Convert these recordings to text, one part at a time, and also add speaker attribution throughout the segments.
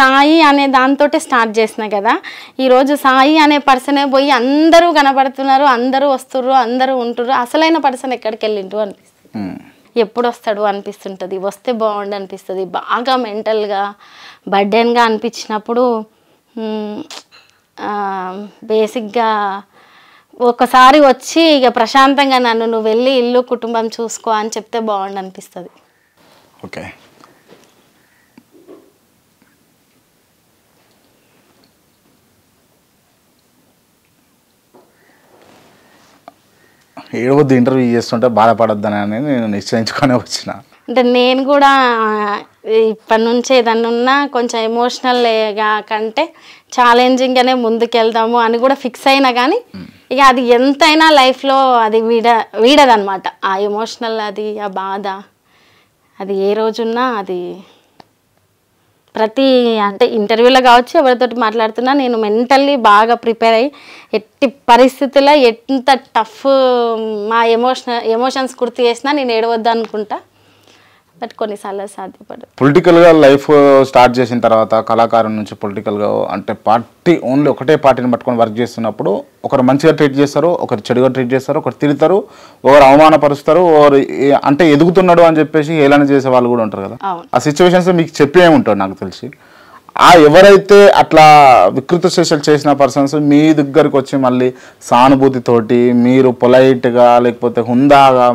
Speaker 1: సాయి అనే దాంతో స్టార్ట్ చేసిన కదా ఈరోజు సాయి అనే పర్సనే పోయి అందరూ కనపడుతున్నారు అందరూ వస్తుర్రు అందరూ ఉంటుర్రు అసలైన పర్సన్ ఎక్కడికి వెళ్ళింటు అనిపిస్తుంది ఎప్పుడు వస్తాడు అనిపిస్తుంటుంది వస్తే బాగుండు అనిపిస్తుంది బాగా మెంటల్గా బర్డెన్గా అనిపించినప్పుడు బేసిక్గా ఒకసారి వచ్చి ఇక ప్రశాంతంగా నన్ను నువ్వు వెళ్ళి ఇల్లు కుటుంబం చూసుకో అని చెప్తే బాగుండు అనిపిస్తుంది ఓకే
Speaker 2: ఏడవద్దు ఇంటర్వ్యూ చేస్తుంటే బాధపడద్దని అనేది నేను నిశ్చయించుకొని వచ్చిన
Speaker 1: అంటే నేను కూడా ఇప్పటి నుంచి ఏదన్నా ఉన్నా కొంచెం ఎమోషనల్గా కంటే ఛాలెంజింగ్గానే ముందుకెళ్దాము అని కూడా ఫిక్స్ అయినా కానీ hmm. ఇక అది ఎంతైనా లైఫ్లో అది వీడ వీడదనమాట ఆ ఎమోషనల్ అది ఆ బాధ అది ఏ రోజున్నా అది ప్రతి అంటే ఇంటర్వ్యూలో కావచ్చు ఎవరితో మాట్లాడుతున్నా నేను మెంటల్లీ బాగా ప్రిపేర్ అయ్యి ఎట్టి పరిస్థితుల్లో ఎంత టఫ్ మా ఎమోషన్ ఎమోషన్స్ గుర్తు చేసినా నేను ఏడవద్దు అనుకుంటా బట్ కొన్నిసార్లు సాధ్యపడదు
Speaker 2: పొలిటికల్గా లైఫ్ స్టార్ట్ చేసిన తర్వాత కళాకారుల నుంచి పొలిటికల్గా అంటే పార్టీ ఓన్లీ ఒకటే పార్టీని పట్టుకొని వర్క్ చేస్తున్నప్పుడు ఒకరు మంచిగా ట్రీట్ చేస్తారు ఒకరు చెడుగా ట్రీట్ చేస్తారు ఒకరు తిరుగుతారు ఒకరు అవమానపరుస్తారు ఒకరు అంటే ఎదుగుతున్నాడు అని చెప్పేసి ఏలన చేసే వాళ్ళు కూడా ఉంటారు కదా ఆ సిచ్యువేషన్స్ మీకు చెప్పే ఉంటాడు నాకు తెలిసి ఆ ఎవరైతే అట్లా వికృత శేషాలు చేసిన పర్సన్స్ మీ దగ్గరకు వచ్చి మళ్ళీ సానుభూతితోటి మీరు పొలైట్గా లేకపోతే హుందాగా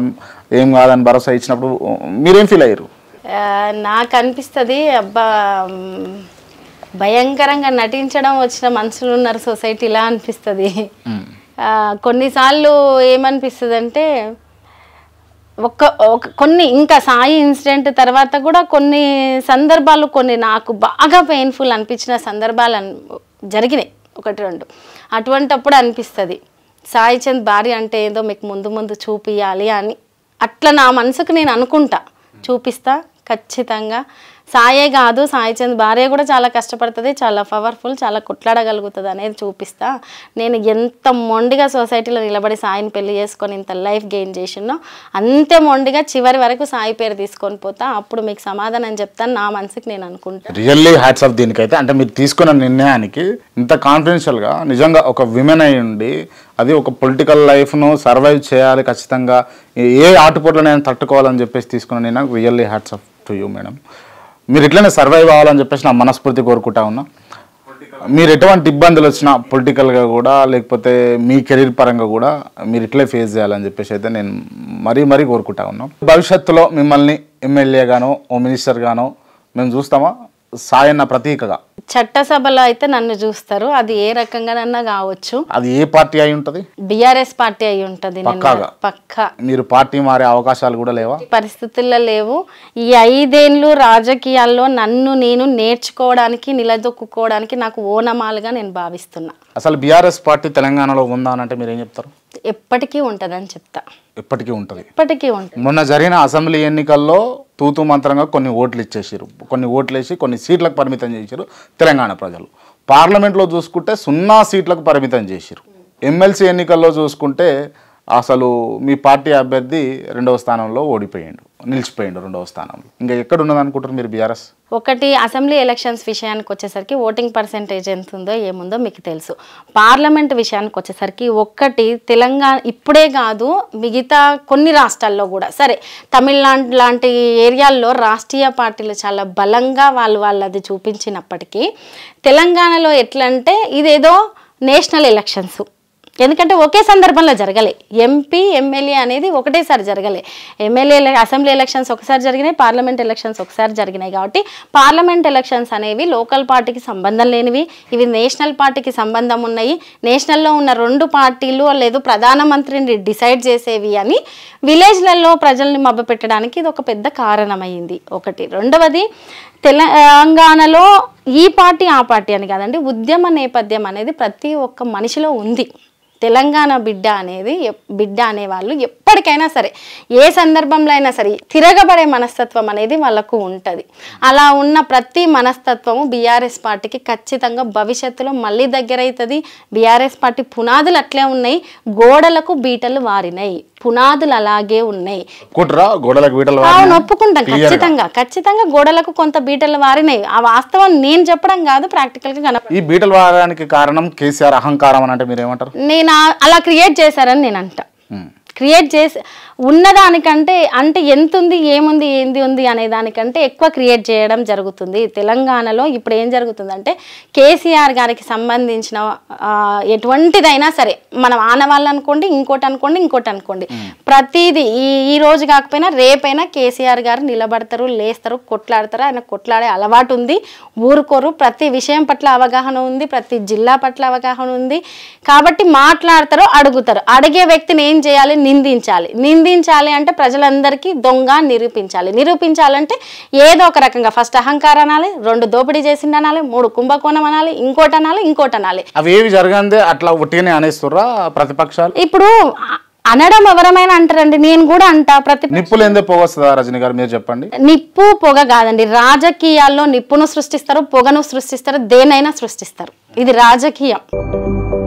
Speaker 2: ఏం కాదని భరోసా ఇచ్చినప్పుడు మీరేం ఫీల్ అయ్యారు
Speaker 1: నాకు అనిపిస్తుంది అబ్బా భయంకరంగా నటించడం వచ్చిన మనుషులు ఉన్నారు సొసైటీలా అనిపిస్తుంది కొన్నిసార్లు ఏమనిపిస్తుంది అంటే ఒక్క కొన్ని ఇంకా సాయి ఇన్సిడెంట్ తర్వాత కూడా కొన్ని సందర్భాలు కొన్ని నాకు బాగా పెయిన్ఫుల్ అనిపించిన సందర్భాలు జరిగినాయి ఒకటి రెండు అటువంటప్పుడు అనిపిస్తుంది సాయి చంద్ భార్య అంటే ఏదో మీకు ముందు ముందు చూపియాలి అని అట్లా నా మనసుకు నేను అనుకుంటా చూపిస్తా ఖచ్చితంగా సాయే కాదు సాయి చంద్ భార్య కూడా చాలా కష్టపడుతుంది చాలా పవర్ఫుల్ చాలా కొట్లాడగలుగుతుంది అనేది చూపిస్తా నేను ఎంత మొండిగా సొసైటీలో నిలబడి సాయిని పెళ్లి చేసుకొని ఇంత లైఫ్ గెయిన్ చేసినో అంతే మొండిగా చివరి వరకు సాయి పేరు తీసుకొని పోతా అప్పుడు మీకు సమాధానం చెప్తాను నా మనసుకి నేను అనుకుంటాను
Speaker 2: రియల్లీ హ్యాట్స్ ఆఫ్ దీనికైతే అంటే మీరు తీసుకున్న నిర్ణయానికి ఇంత కాన్ఫిడెన్షియల్గా నిజంగా ఒక విమెన్ అయి ఉండి అది ఒక పొలిటికల్ లైఫ్ను సర్వైవ్ చేయాలి ఖచ్చితంగా ఏ ఆటుపోట్లను నేను తట్టుకోవాలని చెప్పేసి తీసుకున్న నేను really hats off to you madam మీరు ఎట్లనే సర్వైవ్ అవ్వాలని చెప్పేసి నా మనస్ఫూర్తి కోరుకుంటా ఉన్నా మీరు ఎటువంటి ఇబ్బందులు వచ్చినా పొలిటికల్గా కూడా లేకపోతే మీ కెరీర్ పరంగా కూడా మీరు ఇట్లే ఫేస్ చేయాలని చెప్పేసి అయితే నేను మరీ మరీ కోరుకుంటా ఉన్నాం భవిష్యత్తులో మిమ్మల్ని ఎమ్మెల్యేగానో ఓ మినిస్టర్గానో మేము చూస్తామా సాయన్న ప్రతీకగా
Speaker 1: చట్టసభలో అయితే నన్ను చూస్తారు అది ఏ రకంగానన్నా కావచ్చు
Speaker 2: అది ఏ పార్టీ అయి ఉంటది
Speaker 1: బిఆర్ఎస్ పార్టీ అయి ఉంటది పక్క
Speaker 2: మీరు పార్టీ మారే అవకాశాలు కూడా లేవా
Speaker 1: పరిస్థితుల్లో లేవు ఈ ఐదేళ్ళు రాజకీయాల్లో నన్ను నేను నేర్చుకోవడానికి నిలదొక్కుకోవడానికి నాకు ఓనమాలుగా నేను భావిస్తున్నా
Speaker 2: అసలు బిఆర్ఎస్ పార్టీ తెలంగాణలో ఉందా అంటే మీరు ఏం చెప్తారు
Speaker 1: ఎప్పటికీ అని చెప్తా
Speaker 2: ఎప్పటికీ ఉంటుంది
Speaker 1: ఎప్పటికీ ఉంటుంది
Speaker 2: మొన్న జరిగిన అసెంబ్లీ ఎన్నికల్లో తూతు మంత్రంగా కొన్ని ఓట్లు ఇచ్చేసారు కొన్ని ఓట్లు వేసి కొన్ని సీట్లకు పరిమితం చేశారు తెలంగాణ ప్రజలు పార్లమెంట్లో చూసుకుంటే సున్నా సీట్లకు పరిమితం చేశారు ఎమ్మెల్సీ ఎన్నికల్లో చూసుకుంటే అసలు మీ పార్టీ అభ్యర్థి రెండవ స్థానంలో ఓడిపోయాడు నిలిచిపోయిండు రెండవ స్థానంలో ఇంకా ఎక్కడ ఉన్నది అనుకుంటారు మీరు బీఆర్ఎస్
Speaker 1: ఒకటి అసెంబ్లీ ఎలక్షన్స్ విషయానికి వచ్చేసరికి ఓటింగ్ పర్సెంటేజ్ ఎంత ఉందో ఏముందో మీకు తెలుసు పార్లమెంట్ విషయానికి వచ్చేసరికి ఒక్కటి తెలంగాణ ఇప్పుడే కాదు మిగతా కొన్ని రాష్ట్రాల్లో కూడా సరే తమిళనాడు లాంటి ఏరియాల్లో రాష్ట్రీయ పార్టీలు చాలా బలంగా వాళ్ళు వాళ్ళది చూపించినప్పటికీ తెలంగాణలో ఎట్లంటే ఇదేదో నేషనల్ ఎలక్షన్స్ ఎందుకంటే ఒకే సందర్భంలో జరగలే ఎంపీ ఎమ్మెల్యే అనేది ఒకటేసారి జరగలే ఎమ్మెల్యే అసెంబ్లీ ఎలక్షన్స్ ఒకసారి జరిగినాయి పార్లమెంట్ ఎలక్షన్స్ ఒకసారి జరిగినాయి కాబట్టి పార్లమెంట్ ఎలక్షన్స్ అనేవి లోకల్ పార్టీకి సంబంధం లేనివి ఇవి నేషనల్ పార్టీకి సంబంధం ఉన్నాయి నేషనల్లో ఉన్న రెండు పార్టీలు లేదు ప్రధానమంత్రిని డిసైడ్ చేసేవి అని విలేజ్లలో ప్రజల్ని పెట్టడానికి ఇది ఒక పెద్ద కారణమైంది ఒకటి రెండవది తెలంగాణలో ఈ పార్టీ ఆ పార్టీ అని కాదండి ఉద్యమ నేపథ్యం అనేది ప్రతి ఒక్క మనిషిలో ఉంది తెలంగాణ బిడ్డ అనేది బిడ్డ అనేవాళ్ళు ఎప్పటికైనా సరే ఏ సందర్భంలో అయినా సరే తిరగబడే మనస్తత్వం అనేది వాళ్ళకు ఉంటుంది అలా ఉన్న ప్రతి మనస్తత్వము బీఆర్ఎస్ పార్టీకి ఖచ్చితంగా భవిష్యత్తులో మళ్ళీ దగ్గర అవుతుంది బీఆర్ఎస్ పార్టీ పునాదులు అట్లే ఉన్నాయి గోడలకు బీటలు వారినాయి పునాదులు అలాగే ఉన్నాయి
Speaker 2: గోడలకు ఒప్పుకుంటాం ఖచ్చితంగా
Speaker 1: ఖచ్చితంగా గోడలకు కొంత బీటలు వారినాయి ఆ వాస్తవం నేను చెప్పడం కాదు ప్రాక్టికల్ గా ఈ
Speaker 2: బీటలు వారడానికి కారణం కేసీఆర్ అహంకారం అని అంటే మీరు ఏమంటారు
Speaker 1: నేను అలా క్రియేట్ చేశారని నేను అంటా క్రియేట్ చేసి ఉన్నదానికంటే అంటే ఎంత ఉంది ఏముంది ఏంది ఉంది అనే దానికంటే ఎక్కువ క్రియేట్ చేయడం జరుగుతుంది తెలంగాణలో ఇప్పుడు ఏం జరుగుతుందంటే కేసీఆర్ గారికి సంబంధించిన ఎటువంటిదైనా సరే మనం ఆనవాళ్ళు అనుకోండి ఇంకోటి అనుకోండి ఇంకోటి అనుకోండి ప్రతిదీ ఈ ఈ రోజు కాకపోయినా రేపైనా కేసీఆర్ గారు నిలబడతారు లేస్తారు కొట్లాడతారు ఆయన కొట్లాడే అలవాటు ఉంది ఊరుకోరు ప్రతి విషయం పట్ల అవగాహన ఉంది ప్రతి జిల్లా పట్ల అవగాహన ఉంది కాబట్టి మాట్లాడతారు అడుగుతారు అడిగే వ్యక్తిని ఏం చేయాలి నిందించాలి నిందించాలి అంటే ప్రజలందరికీ దొంగ నిరూపించాలి నిరూపించాలంటే ఏదో ఒక రకంగా ఫస్ట్ అహంకారం అనాలి రెండు దోపిడీ చేసింది అనాలి మూడు కుంభకోణం అనాలి ఇంకోటి అనాలి ఇంకోటి అనాలి
Speaker 2: అవి ఏవి జరగంది అట్లా ఒట్టిగానే అనేస్తురా ప్రతిపక్షాలు
Speaker 1: ఇప్పుడు అనడం ఎవరమైనా అంటారండి నేను కూడా అంటా ప్రతి
Speaker 2: నిప్పులు ఎందుకు పొగ రజని గారు మీరు చెప్పండి
Speaker 1: నిప్పు పొగ కాదండి రాజకీయాల్లో నిప్పును సృష్టిస్తారు పొగను సృష్టిస్తారు దేనైనా సృష్టిస్తారు ఇది రాజకీయం